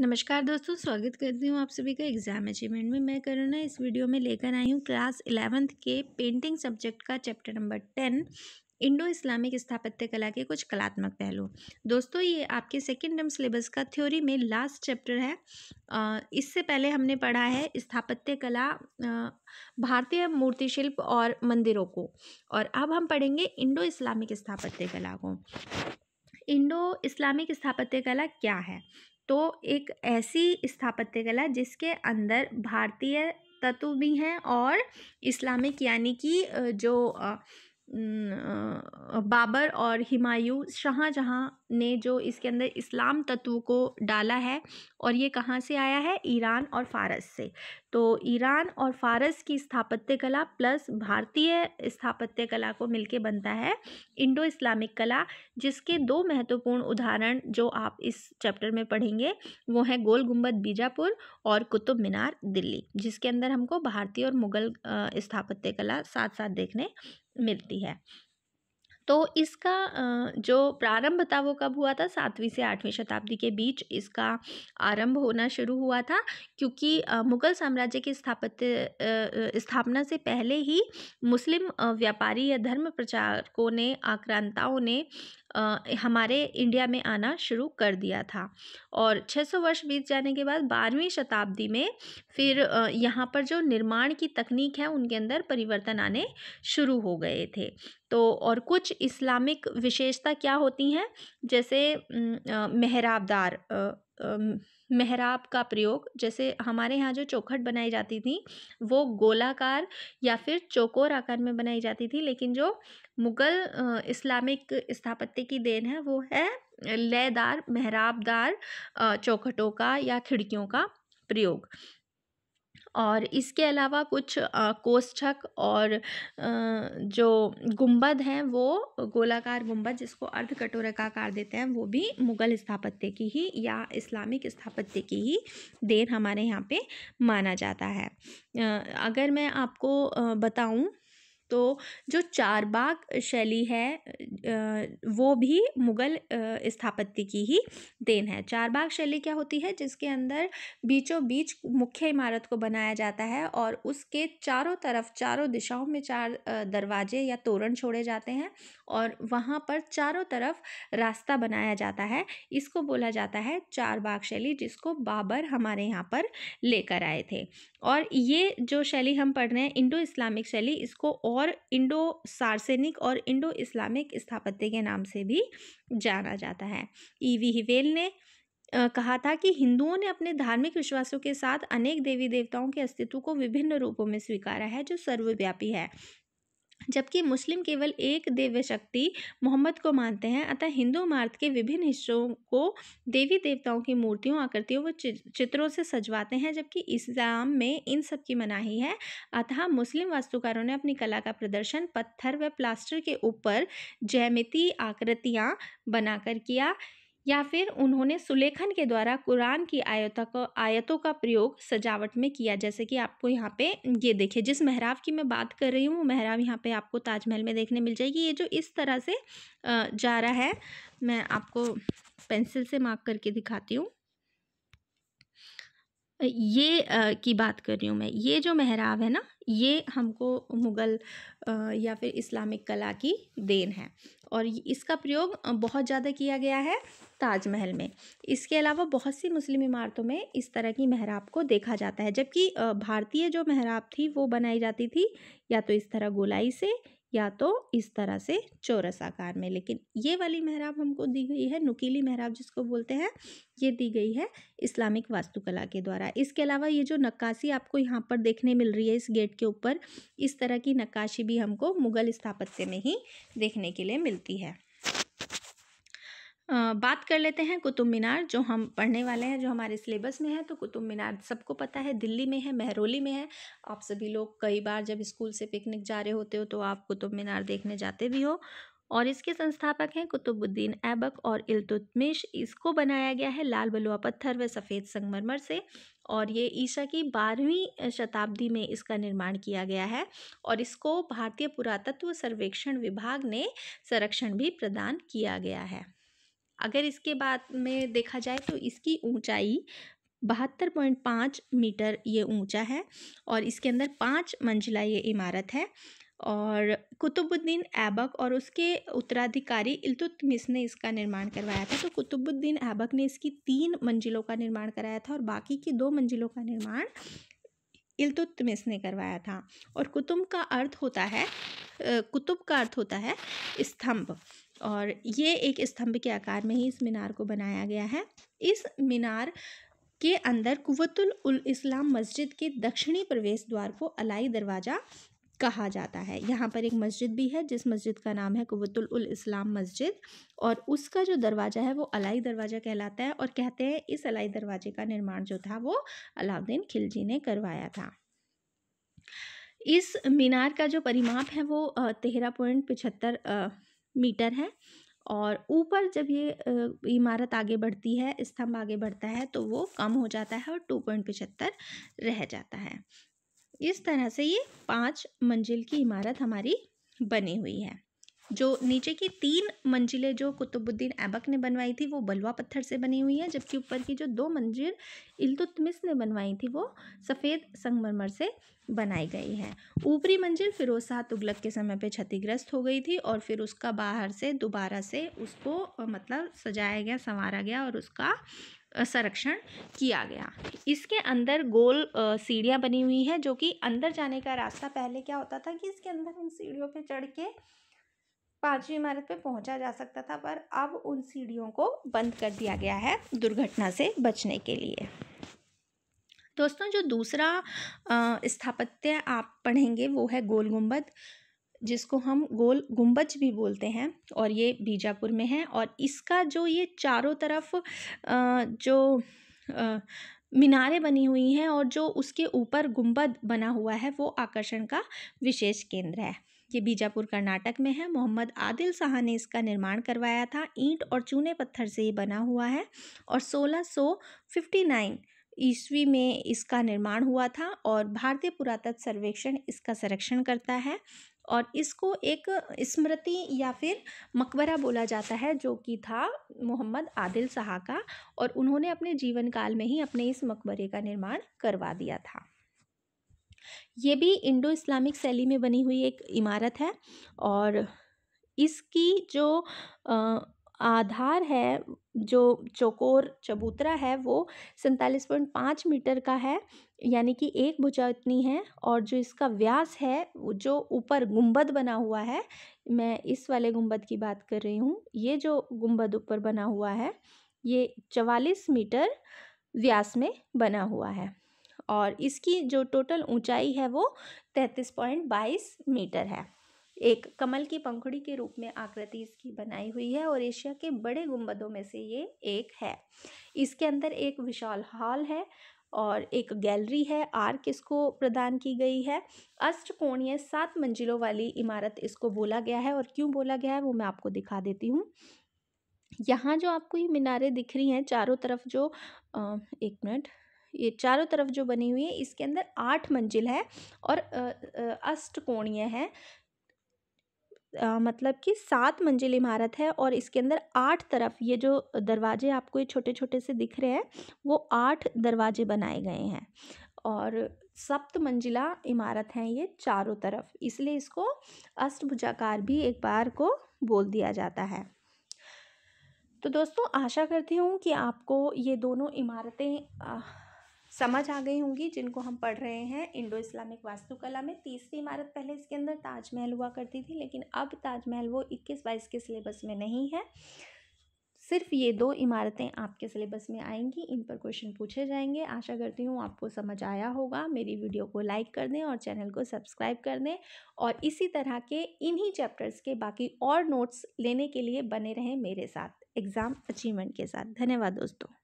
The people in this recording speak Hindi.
नमस्कार दोस्तों स्वागत करती हूँ आप सभी का एग्ज़ाम अचीवमेंट में मैं करुणा इस वीडियो में लेकर आई हूँ क्लास इलेवेंथ के पेंटिंग सब्जेक्ट का chapter number ten Indo Islamic स्थापत्य कला के कुछ कलात्मक पहलू दोस्तों ये आपके सेकेंड टर्म सिलेबस का थ्योरी में लास्ट चैप्टर है इससे पहले हमने पढ़ा है स्थापत्य कला भारतीय मूर्तिशिल्प और मंदिरों को और अब हम पढ़ेंगे इंडो इस्लामिक स्थापत्य कला को इंडो इस्लामिक स्थापत्य कला क्या है तो एक ऐसी स्थापत्य कला जिसके अंदर भारतीय तत्व भी हैं और इस्लामिक यानी कि जो बाबर और हिमायू शाहजहाँ ने जो इसके अंदर इस्लाम तत्व को डाला है और ये कहाँ से आया है ईरान और फारस से तो ईरान और फारस की स्थापत्य कला प्लस भारतीय स्थापत्य कला को मिलके बनता है इंडो इस्लामिक कला जिसके दो महत्वपूर्ण उदाहरण जो आप इस चैप्टर में पढ़ेंगे वो हैं गोल गुम्बद बीजापुर और कुतुब मीनार दिल्ली जिसके अंदर हमको भारतीय और मुगल स्थापत्य कला साथ साथ देखने मिलती है तो इसका जो प्रारंभ था वो कब हुआ था सातवीं से आठवीं शताब्दी के बीच इसका आरंभ होना शुरू हुआ था क्योंकि मुग़ल साम्राज्य की स्थापत्य स्थापना से पहले ही मुस्लिम व्यापारी या धर्म प्रचारकों ने आक्रांताओं ने हमारे इंडिया में आना शुरू कर दिया था और 600 वर्ष बीत जाने के बाद बारहवीं शताब्दी में फिर यहाँ पर जो निर्माण की तकनीक है उनके अंदर परिवर्तन आने शुरू हो गए थे तो और कुछ इस्लामिक विशेषता क्या होती हैं जैसे मेहराबदार मेहराब का प्रयोग जैसे हमारे यहाँ जो चौखट बनाई जाती थी वो गोलाकार या फिर चौकोर आकार में बनाई जाती थी लेकिन जो मुग़ल इस्लामिक स्थापत्य की देन है वो है लयदार मेहराबदार चौखटों का या खिड़कियों का प्रयोग और इसके अलावा कुछ कोष्ठक और जो गुंबद हैं वो गोलाकार गुंबद जिसको अर्ध कटोरकाकार देते हैं वो भी मुग़ल स्थापत्य की ही या इस्लामिक स्थापत्य की ही देन हमारे यहाँ पे माना जाता है अगर मैं आपको बताऊँ तो जो चारबाग शैली है वो भी मुग़ल स्थापत्य की ही देन है चारबाग शैली क्या होती है जिसके अंदर बीचों बीच मुख्य इमारत को बनाया जाता है और उसके चारों तरफ चारों दिशाओं में चार दरवाजे या तोरण छोड़े जाते हैं और वहाँ पर चारों तरफ रास्ता बनाया जाता है इसको बोला जाता है चार बाग शैली जिसको बाबर हमारे यहाँ पर लेकर आए थे और ये जो शैली हम पढ़ रहे हैं इंडो इस्लामिक शैली इसको और इंडो सार्सेनिक और इंडो इस्लामिक स्थापत्य के नाम से भी जाना जाता है ईवी हिवेल ने कहा था कि हिंदुओं ने अपने धार्मिक विश्वासों के साथ अनेक देवी देवताओं के अस्तित्व को विभिन्न रूपों में स्वीकारा है जो सर्वव्यापी है जबकि मुस्लिम केवल एक दिव्य शक्ति मोहम्मद को मानते हैं अतः हिंदू इमारत के विभिन्न हिस्सों को देवी देवताओं की मूर्तियों आकृतियों व चित्रों से सजवाते हैं जबकि इस्लाम में इन सब की मनाही है अतः मुस्लिम वास्तुकारों ने अपनी कला का प्रदर्शन पत्थर व प्लास्टर के ऊपर जैमिति आकृतियाँ बनाकर किया या फिर उन्होंने सुलेखन के द्वारा कुरान की आयतों का आयतों का प्रयोग सजावट में किया जैसे कि आपको यहाँ पे ये देखिए जिस महराब की मैं बात कर रही हूँ वो महराब यहाँ पे आपको ताजमहल में देखने मिल जाएगी ये जो इस तरह से जा रहा है मैं आपको पेंसिल से मार्क करके दिखाती हूँ ये आ, की बात कर रही हूँ मैं ये जो मेहराब है ना ये हमको मुग़ल या फिर इस्लामिक कला की देन है और इसका प्रयोग बहुत ज़्यादा किया गया है ताजमहल में इसके अलावा बहुत सी मुस्लिम इमारतों में इस तरह की महराब को देखा जाता है जबकि भारतीय जो महराब थी वो बनाई जाती थी या तो इस तरह गोलाई से या तो इस तरह से चौरस आकार में लेकिन ये वाली मेहराब हमको दी गई है नुकीली मेहराब जिसको बोलते हैं ये दी गई है इस्लामिक वास्तुकला के द्वारा इसके अलावा ये जो नक्काशी आपको यहाँ पर देखने मिल रही है इस गेट के ऊपर इस तरह की नक्काशी भी हमको मुग़ल स्थापत्य में ही देखने के लिए मिलती है बात कर लेते हैं कुतुब मीनार जो हम पढ़ने वाले हैं जो हमारे सिलेबस में है तो कुतुब मीनार सबको पता है दिल्ली में है मेहरोली में है आप सभी लोग कई बार जब स्कूल से पिकनिक जा रहे होते हो तो आप कुतुब मीनार देखने जाते भी हो और इसके संस्थापक हैं कुतुबुद्दीन ऐबक और इल्तुतमिश इसको बनाया गया है लाल बलुआ पत्थर व सफ़ेद संगमरमर से और ये ईसा की बारहवीं शताब्दी में इसका निर्माण किया गया है और इसको भारतीय पुरातत्व सर्वेक्षण विभाग ने संरक्षण भी प्रदान किया गया है अगर इसके बाद में देखा जाए तो इसकी ऊंचाई बहत्तर पॉइंट पाँच मीटर ये ऊंचा है और इसके अंदर पाँच मंजिला ये इमारत है और कुतुबुद्दीन ऐबक और उसके उत्तराधिकारी इल्तुतमिस ने इसका निर्माण करवाया था तो कुतुबुद्दीन ऐबक ने इसकी तीन मंजिलों का निर्माण कराया था और बाकी की दो मंजिलों का निर्माण इल्तुतमिस ने करवाया था और कुतुब का अर्थ होता है कुतुब का अर्थ होता है स्तंभ और ये एक स्तंभ के आकार में ही इस मीनार को बनाया गया है इस मीनार के अंदर कुवतुल उल इस्लाम मस्जिद के दक्षिणी प्रवेश द्वार को अलाई दरवाज़ा कहा जाता है यहाँ पर एक मस्जिद भी है जिस मस्जिद का नाम है कुवतुल उल इस्लाम मस्जिद और उसका जो दरवाज़ा है वो अलाई दरवाज़ा कहलाता है और कहते हैं इस अलाई दरवाजे का निर्माण जो था वो अलाउद्दीन खिलजी ने करवाया था इस मीनार का जो परिमाप है वो तेरह पॉइंट पिछहत्तर मीटर है और ऊपर जब ये इमारत आगे बढ़ती है स्तंभ आगे बढ़ता है तो वो कम हो जाता है और टू पॉइंट पचहत्तर रह जाता है इस तरह से ये पाँच मंजिल की इमारत हमारी बनी हुई है जो नीचे की तीन मंजिलें जो कुतुबुद्दीन ऐबक ने बनवाई थी वो बलवा पत्थर से बनी हुई है जबकि ऊपर की जो दो मंजिल इल्तुतमिस ने बनवाई थी वो सफ़ेद संगमरमर से बनाई गई है ऊपरी मंजिल फिरोज शाह तुगलक के समय पे क्षतिग्रस्त हो गई थी और फिर उसका बाहर से दोबारा से उसको मतलब सजाया गया संवारा गया और उसका संरक्षण किया गया इसके अंदर गोल सीढ़ियाँ बनी हुई हैं जो कि अंदर जाने का रास्ता पहले क्या होता था कि इसके अंदर हम सीढ़ियों पर चढ़ के पाँचवीं इमारत पे पहुंचा जा सकता था पर अब उन सीढ़ियों को बंद कर दिया गया है दुर्घटना से बचने के लिए दोस्तों जो दूसरा स्थापत्य आप पढ़ेंगे वो है गोल गुम्बद जिसको हम गोल गुम्बज भी बोलते हैं और ये बीजापुर में है और इसका जो ये चारों तरफ जो मीनारें बनी हुई हैं और जो उसके ऊपर गुम्बद बना हुआ है वो आकर्षण का विशेष केंद्र है ये बीजापुर कर्नाटक में है मोहम्मद आदिल शाह ने इसका निर्माण करवाया था ईंट और चूने पत्थर से ये बना हुआ है और 1659 ईस्वी में इसका निर्माण हुआ था और भारतीय पुरातत्व सर्वेक्षण इसका संरक्षण करता है और इसको एक स्मृति या फिर मकबरा बोला जाता है जो कि था मोहम्मद आदिल शाह का और उन्होंने अपने जीवन काल में ही अपने इस मकबरे का निर्माण करवा दिया था ये भी इंडो इस्लामिक शैली में बनी हुई एक इमारत है और इसकी जो आधार है जो चौकोर चबूतरा है वो सैंतालीस पॉइंट पाँच मीटर का है यानी कि एक भुजा इतनी है और जो इसका व्यास है जो ऊपर गुंबद बना हुआ है मैं इस वाले गुंबद की बात कर रही हूँ ये जो गुंबद ऊपर बना हुआ है ये चवालीस मीटर व्यास में बना हुआ है और इसकी जो टोटल ऊंचाई है वो तैंतीस पॉइंट बाईस मीटर है एक कमल की पंखुड़ी के रूप में आकृति इसकी बनाई हुई है और एशिया के बड़े गुंबदों में से ये एक है इसके अंदर एक विशाल हॉल है और एक गैलरी है आर्क इसको प्रदान की गई है अष्टकोणीय सात मंजिलों वाली इमारत इसको बोला गया है और क्यों बोला गया है वो मैं आपको दिखा देती हूँ यहाँ जो आपको ये मीनारें दिख रही हैं चारों तरफ जो एक मिनट ये चारों तरफ जो बनी हुई है इसके अंदर आठ मंजिल है और अष्टकोणीय है आ, मतलब कि सात मंजिल इमारत है और इसके अंदर आठ तरफ ये जो दरवाजे आपको ये छोटे छोटे से दिख रहे हैं वो आठ दरवाजे बनाए गए हैं और सप्त मंजिला इमारत हैं ये चारों तरफ इसलिए इसको अष्टभुजाकार भी एक बार को बोल दिया जाता है तो दोस्तों आशा करती हूँ कि आपको ये दोनों इमारतें समझ आ गई होंगी जिनको हम पढ़ रहे हैं इंडो इस्लामिक वास्तुकला में तीसरी इमारत पहले इसके अंदर ताजमहल हुआ करती थी लेकिन अब ताजमहल वो इक्कीस बाईस के सिलेबस में नहीं है सिर्फ ये दो इमारतें आपके सिलेबस में आएंगी इन पर क्वेश्चन पूछे जाएंगे आशा करती हूँ आपको समझ आया होगा मेरी वीडियो को लाइक कर दें और चैनल को सब्सक्राइब कर दें और इसी तरह के इन्हीं चैप्टर्स के बाकी और नोट्स लेने के लिए बने रहें मेरे साथ एग्ज़ाम अचीवमेंट के साथ धन्यवाद दोस्तों